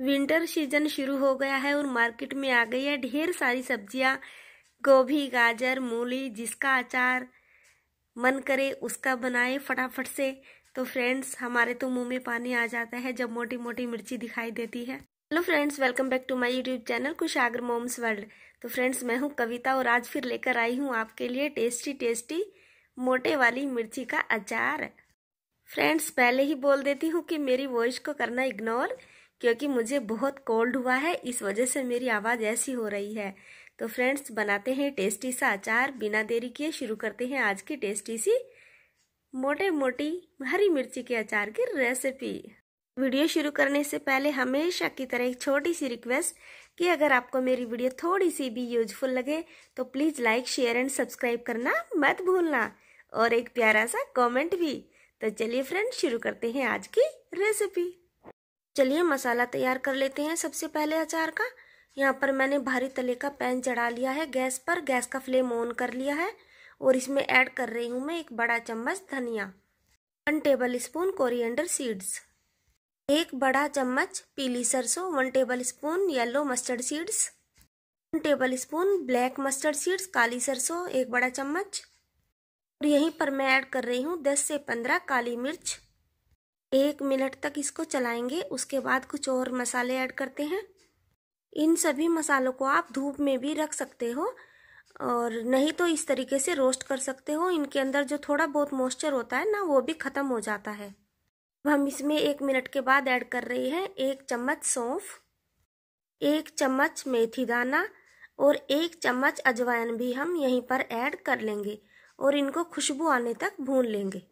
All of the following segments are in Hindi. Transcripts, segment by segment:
विंटर सीजन शुरू हो गया है और मार्केट में आ गई है ढेर सारी सब्जियां गोभी गाजर मूली जिसका अचार मन करे उसका बनाए फटाफट से तो फ्रेंड्स हमारे तो मुंह में पानी आ जाता है जब मोटी मोटी मिर्ची दिखाई देती है hello friends welcome back to my YouTube channel Kushagra moms world तो फ्रेंड्स मैं हूं कविता और आज फिर लेकर आई हूं आपके लिए टेस्टी टेस्टी मोटे वाली मिर्ची का अचार फ्रेंड्स पहले ही बोल देती हूँ कि मेरी वॉइस को करना इग्नोर क्योंकि मुझे बहुत कोल्ड हुआ है इस वजह से मेरी आवाज़ ऐसी हो रही है तो फ्रेंड्स बनाते हैं टेस्टी सा अचार बिना देरी किए शुरू करते हैं आज की टेस्टी सी मोटे मोटी हरी मिर्ची के अचार की रेसिपी वीडियो शुरू करने से पहले हमेशा की तरह एक छोटी सी रिक्वेस्ट कि अगर आपको मेरी वीडियो थोड़ी सी भी यूजफुल लगे तो please like share and subscribe करना मत भूलना और एक प्यारा सा कमेंट भी तो चलिए फ्रेंड्स शुरू करते हैं आज की रेसिपी चलिए मसाला तैयार कर लेते हैं सबसे पहले अचार का यहाँ पर मैंने भारी तले का पैन चढ़ा लिया है गैस पर गैस का फ्लेम ऑन कर लिया है और इसमें ऐड कर रही हूँ मैं एक बड़ा चम्मच धनिया one tablespoon coriander seeds एक बड़ा चम्मच पीली सरसों one tablespoon yellow mustard seeds one tablespoon black mustard seeds काली सरसों एक बड़ा चम्मच और यहीं पर मैं ऐड कर रही हूँ दस से पंद्रह काली मिर्च एक मिनट तक इसको चलाएंगे उसके बाद कुछ और मसाले ऐड करते हैं इन सभी मसालों को आप धूप में भी रख सकते हो और नहीं तो इस तरीके से रोस्ट कर सकते हो इनके अंदर जो थोड़ा बहुत मॉइस्चर होता है ना वो भी ख़त्म हो जाता है अब हम इसमें एक मिनट के बाद ऐड कर रहे हैं एक चम्मच सौंफ एक चम्मच मेथी दाना और एक चम्मच अजवाइन भी हम यहीं पर ऐड कर लेंगे और इनको खुशबू आने तक भून लेंगे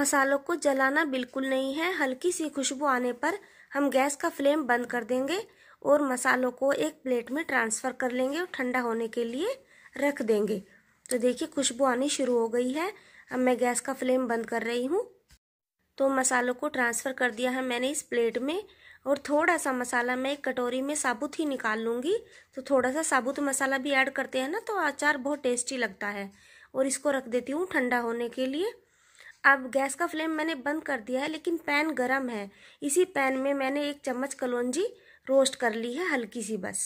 मसालों को जलाना बिल्कुल नहीं है हल्की सी खुशबू आने पर हम गैस का फ्लेम बंद कर देंगे और मसालों को एक प्लेट में ट्रांसफ़र कर लेंगे और ठंडा होने के लिए रख देंगे तो देखिए खुशबू आनी शुरू हो गई है अब मैं गैस का फ्लेम बंद कर रही हूँ तो मसालों को ट्रांसफ़र कर दिया है मैंने इस प्लेट में और थोड़ा सा मसाला मैं एक कटोरी में साबुत ही निकाल लूँगी तो थोड़ा सा साबुत मसाला भी ऐड करते हैं ना तो अचार बहुत टेस्टी लगता है और इसको रख देती हूँ ठंडा होने के लिए अब गैस का फ्लेम मैंने बंद कर दिया है लेकिन पैन गरम है इसी पैन में मैंने एक चम्मच कलौजी रोस्ट कर ली है हल्की सी बस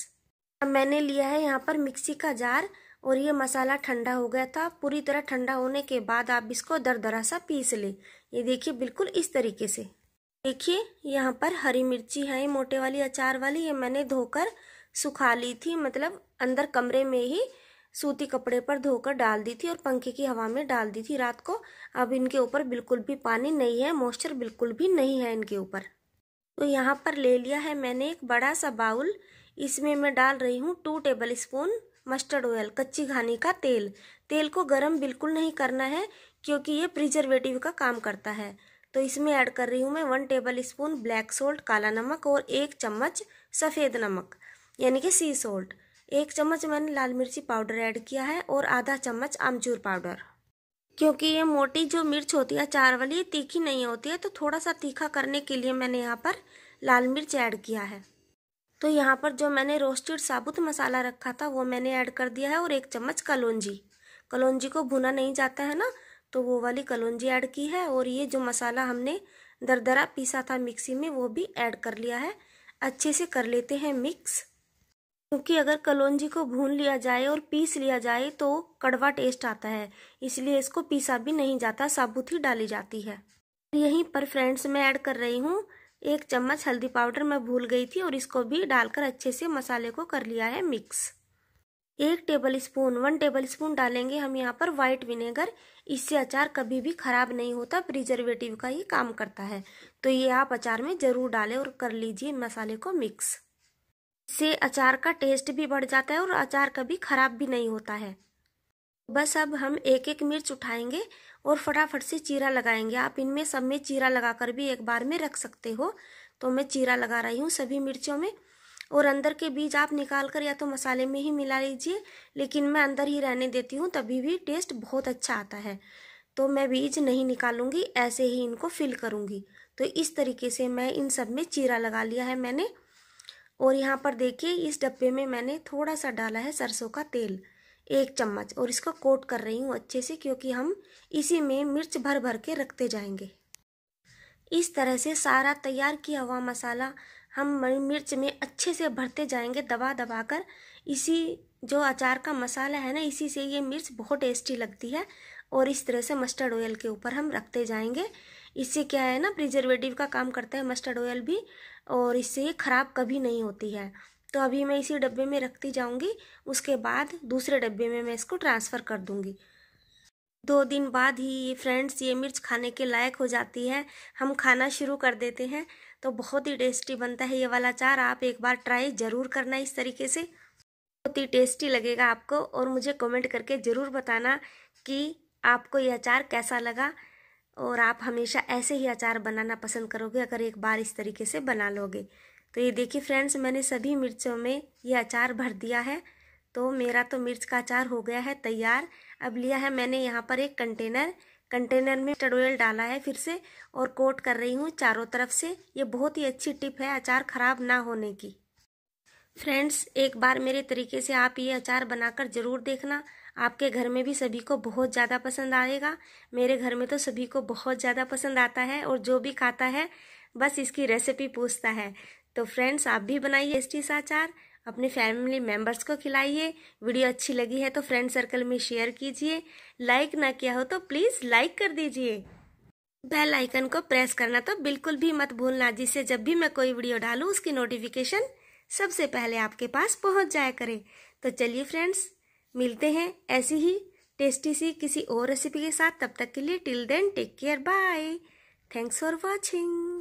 अब मैंने लिया है यहाँ पर मिक्सी का जार और ये मसाला ठंडा हो गया था पूरी तरह ठंडा होने के बाद आप इसको दर दरा सा पीस लें ये देखिए बिल्कुल इस तरीके से देखिए यहाँ पर हरी मिर्ची है मोटे वाली अचार वाली ये मैंने धोकर सुखा ली थी मतलब अंदर कमरे में ही सूती कपड़े पर धोकर डाल दी थी और पंखे की हवा में डाल दी थी रात को अब इनके ऊपर बिल्कुल भी पानी नहीं है मॉइस्चर बिल्कुल भी नहीं है इनके ऊपर तो यहाँ पर ले लिया है मैंने एक बड़ा सा बाउल इसमें मैं डाल रही हूँ two tablespoon mustard oil कच्ची घानी का तेल तेल को गरम बिल्कुल नहीं करना है क्योंकि ये प्रिजर्वेटिव का काम करता है तो इसमें ऐड कर रही हूँ मैं one tablespoon black salt काला नमक और एक चम्मच सफ़ेद नमक यानी कि सी सोल्ट एक चम्मच मैंने लाल मिर्ची पाउडर ऐड किया है और आधा चम्मच आमचूर पाउडर क्योंकि ये मोटी जो मिर्च होती है चार वाली ये तीखी नहीं होती है तो थोड़ा सा तीखा करने के लिए मैंने यहाँ पर लाल मिर्च ऐड किया है तो यहाँ पर जो मैंने रोस्टेड साबुत मसाला रखा था वो मैंने ऐड कर दिया है और एक चम्मच कलौजी कलौजी को भुना नहीं जाता है ना तो वो वाली कलौजी ऐड की है और ये जो मसाला हमने दरदरा पीसा था मिक्सी में वो भी ऐड कर लिया है अच्छे से कर लेते हैं मिक्स क्योंकि अगर कलौंजी को भून लिया जाए और पीस लिया जाए तो कड़वा टेस्ट आता है इसलिए इसको पीसा भी नहीं जाता साबुत ही डाली जाती है यहीं पर फ्रेंड्स मैं ऐड कर रही हूँ एक चम्मच हल्दी पाउडर मैं भूल गई थी और इसको भी डालकर अच्छे से मसाले को कर लिया है मिक्स एक tablespoon one tablespoon डालेंगे हम यहाँ पर वाइट विनेगर इससे अचार कभी भी खराब नहीं होता प्रिजर्वेटिव का ही काम करता है तो ये आप अचार में ज़रूर डालें और कर लीजिए मसाले को मिक्स से अचार का टेस्ट भी बढ़ जाता है और अचार कभी खराब भी नहीं होता है बस अब हम एक एक मिर्च उठाएंगे और फटाफट से चीरा लगाएंगे आप इनमें सब में चीरा लगाकर भी एक बार में रख सकते हो तो मैं चीरा लगा रही हूँ सभी मिर्चों में और अंदर के बीज आप निकाल कर या तो मसाले में ही मिला लीजिए लेकिन मैं अंदर ही रहने देती हूँ तभी भी टेस्ट बहुत अच्छा आता है तो मैं बीज नहीं निकालूंगी ऐसे ही इनको फिल करूँगी तो इस तरीके से मैं इन सब में चीरा लगा लिया है मैंने और यहाँ पर देखिए इस डब्बे में मैंने थोड़ा सा डाला है सरसों का तेल एक चम्मच और इसको कोट कर रही हूँ अच्छे से क्योंकि हम इसी में मिर्च भर भर के रखते जाएंगे इस तरह से सारा तैयार किया हुआ मसाला हम मिर्च में अच्छे से भरते जाएंगे दबा दबा कर इसी जो अचार का मसाला है ना इसी से ये मिर्च बहुत टेस्टी लगती है और इस तरह से मस्टर्ड ऑयल के ऊपर हम रखते जाएंगे इससे क्या है ना प्रिजर्वेटिव का काम करता है मस्टर्ड ऑयल भी और इससे ये ख़राब कभी नहीं होती है तो अभी मैं इसी डब्बे में रखती जाऊंगी उसके बाद दूसरे डब्बे में मैं इसको ट्रांसफ़र कर दूंगी दो दिन बाद ही ये फ्रेंड्स ये मिर्च खाने के लायक हो जाती है हम खाना शुरू कर देते हैं तो बहुत ही टेस्टी बनता है ये वाला चार आप एक बार ट्राई ज़रूर करना इस तरीके से बहुत ही टेस्टी लगेगा आपको और मुझे कमेंट करके ज़रूर बताना कि आपको यह अचार कैसा लगा और आप हमेशा ऐसे ही अचार बनाना पसंद करोगे अगर एक बार इस तरीके से बना लोगे तो ये देखिए फ्रेंड्स मैंने सभी मिर्चों में ये अचार भर दिया है तो मेरा तो मिर्च का अचार हो गया है तैयार अब लिया है मैंने यहाँ पर एक कंटेनर कंटेनर में मस्टर्ड ऑयल डाला है फिर से और कोट कर रही हूँ चारों तरफ से ये बहुत ही अच्छी टिप है अचार खराब ना होने की फ्रेंड्स एक बार मेरे तरीके से आप ये अचार बनाकर ज़रूर देखना आपके घर में भी सभी को बहुत ज़्यादा पसंद आएगा मेरे घर में तो सभी को बहुत ज़्यादा पसंद आता है और जो भी खाता है बस इसकी रेसिपी पूछता है तो फ्रेंड्स आप भी बनाइए इस सा अचार अपने फैमिली मेम्बर्स को खिलाइए वीडियो अच्छी लगी है तो फ्रेंड सर्कल में शेयर कीजिए लाइक ना किया हो तो प्लीज़ लाइक कर दीजिए बेल आइकन को प्रेस करना तो बिल्कुल भी मत भूलना जिससे जब भी मैं कोई वीडियो डालूँ उसकी नोटिफिकेशन सबसे पहले आपके पास पहुँच जाया करे तो चलिए फ्रेंड्स मिलते हैं ऐसी ही टेस्टी सी किसी और रेसिपी के साथ तब तक के लिए till then take care bye thanks for watching